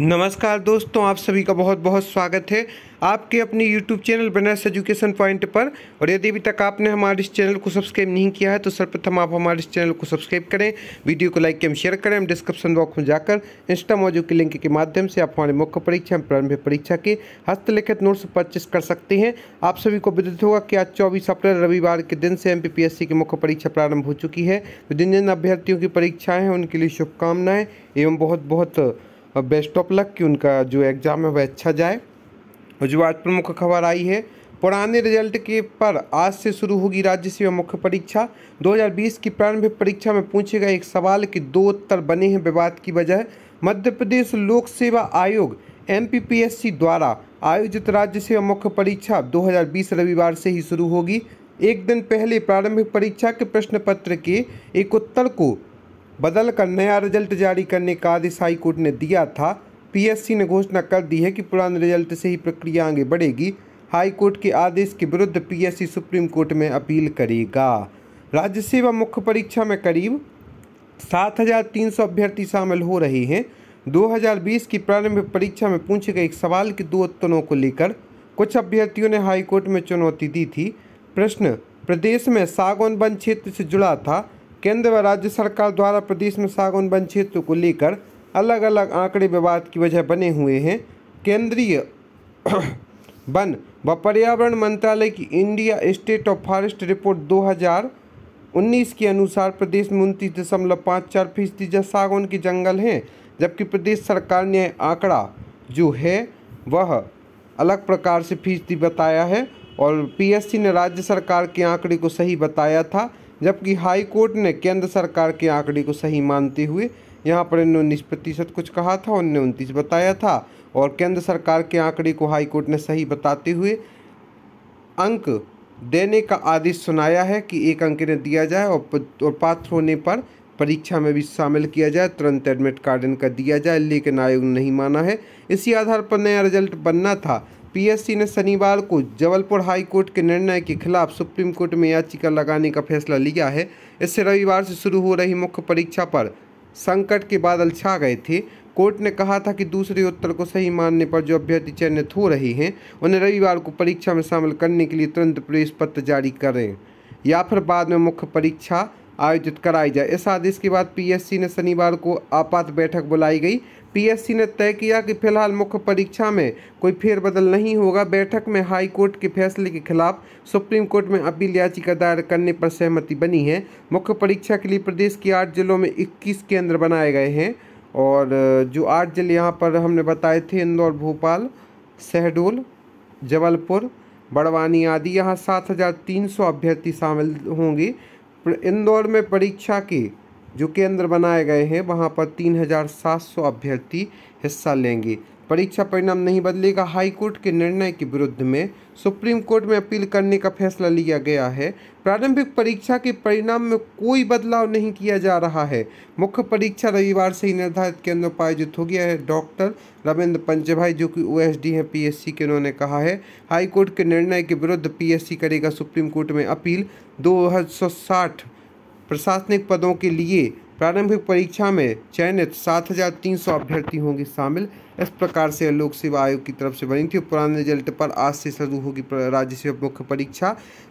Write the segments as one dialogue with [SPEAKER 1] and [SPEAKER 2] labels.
[SPEAKER 1] नमस्कार दोस्तों आप सभी का बहुत बहुत स्वागत है आपके अपने YouTube channel Banaras education point पर और यदि अभी तक आपने हमारे इस चैनल को सब्सक्राइब नहीं किया है तो सर्वप्रथम आप हमारे इस चैनल को सब्सक्राइब करें वीडियो को लाइक एवं शेयर करें डिस्क्रिप्शन बॉक्स में जाकर इंस्टा मौजूद के लिंक के माध्यम से आप हमारे मुख्य परीक्षा एवं प्रारंभिक परीक्षा के हस्तलिखित नोट्स परचेस कर सकते हैं आप सभी को विदित होगा कि आज चौबीस अप्रैल रविवार के दिन से एम की मुख्य परीक्षा प्रारंभ हो चुकी है जिन जिन अभ्यर्थियों की परीक्षाएँ हैं उनके लिए शुभकामनाएँ एवं बहुत बहुत और बेस्ट ऑफ लक कि उनका जो एग्ज़ाम है वह अच्छा जाए और जो आज प्रमुख खबर आई है पुराने रिजल्ट के पर आज से शुरू होगी राज्य सेवा मुख्य परीक्षा 2020 की प्रारंभिक परीक्षा में पूछे गए एक सवाल के दो उत्तर बने हैं विवाद की वजह मध्य प्रदेश लोक सेवा आयोग एम द्वारा आयोजित राज्य सेवा मुख्य परीक्षा 2020 रविवार से ही शुरू होगी एक दिन पहले प्रारंभिक परीक्षा के प्रश्न पत्र के एक उत्तर को बदल कर नया रिजल्ट जारी करने का आदेश हाईकोर्ट ने दिया था पीएससी ने घोषणा कर दी है कि पुराने रिजल्ट से ही प्रक्रिया आगे बढ़ेगी हाईकोर्ट के आदेश के विरुद्ध पीएससी सुप्रीम कोर्ट में अपील करेगा राज्य सेवा मुख्य परीक्षा में करीब 7,300 अभ्यर्थी शामिल हो रहे हैं 2020 की प्रारंभिक परीक्षा में पूछे गए एक सवाल के दो उत्तरों को लेकर कुछ अभ्यर्थियों ने हाईकोर्ट में चुनौती दी थी प्रश्न प्रदेश में सागौन वन क्षेत्र से जुड़ा था केंद्र व राज्य सरकार द्वारा प्रदेश में सागौन वन क्षेत्र को लेकर अलग अलग आंकड़े विवाद की वजह बने हुए हैं केंद्रीय वन व पर्यावरण मंत्रालय की India state of forest report 2019 के अनुसार प्रदेश में उनतीस दशमलव पाँच चार फीसदी सागौन के जंगल हैं जबकि प्रदेश सरकार ने आंकड़ा जो है वह अलग प्रकार से फीसदी बताया है और पीएससी ने राज्य सरकार के आंकड़े को सही बताया था जबकि हाई कोर्ट ने केंद्र सरकार के आंकड़े को सही मानते हुए यहाँ पर इन्होंने उन्नीस प्रतिशत कुछ कहा था उनने उनतीस बताया था और केंद्र सरकार के आंकड़े को हाई कोर्ट ने सही बताते हुए अंक देने का आदेश सुनाया है कि एक अंक ने दिया जाए और पात्र होने पर परीक्षा में भी शामिल किया जाए तुरंत एडमिट कार्ड इनका दिया जाए लेकिन आयोग ने नहीं माना है इसी आधार पर नया रिजल्ट बनना था पीएससी ने शनिवार को जबलपुर हाई कोर्ट के निर्णय के खिलाफ सुप्रीम कोर्ट में याचिका लगाने का फैसला लिया है इससे रविवार से शुरू हो रही मुख्य परीक्षा पर संकट के बादल छा गए थे कोर्ट ने कहा था कि दूसरे उत्तर को सही मानने पर जो अभ्यर्थी चयनित हो रहे हैं उन्हें रविवार को परीक्षा में शामिल करने के लिए तुरंत प्रवेश पत्र जारी करें या फिर बाद में मुख्य परीक्षा आयोजित कराई जाए इस आदेश के बाद पीएससी ने शनिवार को आपात बैठक बुलाई गई पीएससी ने तय किया कि फिलहाल मुख्य परीक्षा में कोई फेरबदल नहीं होगा बैठक में हाई कोर्ट के फैसले के खिलाफ सुप्रीम कोर्ट में अपील याचिका दायर करने पर सहमति बनी है मुख्य परीक्षा के लिए प्रदेश के आठ जिलों में इक्कीस केंद्र बनाए गए हैं और जो आठ जिले यहाँ पर हमने बताए थे इंदौर भोपाल शहडोल जबलपुर बड़वानी आदि यहाँ सात हज़ार तीन सौ अभ्यर्थी शामिल होंगे इंदौर में परीक्षा के जो केंद्र बनाए गए हैं वहाँ पर तीन हज़ार सात सौ अभ्यर्थी हिस्सा लेंगे परीक्षा परिणाम नहीं बदलेगा हाई कोर्ट के निर्णय के विरुद्ध में सुप्रीम कोर्ट में अपील करने का फैसला लिया गया है प्रारंभिक परीक्षा के परिणाम में कोई बदलाव नहीं किया जा रहा है मुख्य परीक्षा रविवार से ही निर्धारित केंद्रों पर आयोजित हो गया है डॉक्टर रविंद्र पंचभाई जो कि ओएसडी हैं पीएससी के उन्होंने कहा है हाई कोर्ट के निर्णय के विरुद्ध सी करेगा सुप्रीम कोर्ट में अपील दो प्रशासनिक पदों के लिए प्रारंभिक परीक्षा में चयनित सात हज़ार तीन सौ अभ्यर्थी होंगे शामिल इस प्रकार से लोक सेवा आयोग की तरफ से बनी थी पुराने रिजल्ट पर आज से शुरू होगी राज्य सेवा मुख्य परीक्षा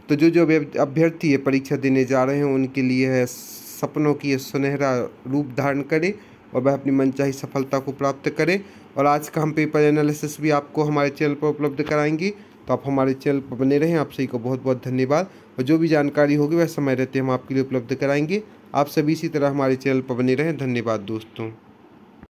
[SPEAKER 1] तो जो जो अभ्यर्थी ये परीक्षा देने जा रहे हैं उनके लिए है सपनों की सुनहरा रूप धारण करे और वह अपनी मनचाही सफलता को प्राप्त करें और आज का हम पेपर एनालिसिस भी आपको हमारे चैनल पर उपलब्ध कराएंगे तो आप हमारे चैनल पर बने रहें आप सभी को बहुत बहुत धन्यवाद और जो भी जानकारी होगी वह समय रहते हम आपके लिए उपलब्ध कराएंगे आप सभी इसी तरह हमारे चैनल पर बने रहें धन्यवाद दोस्तों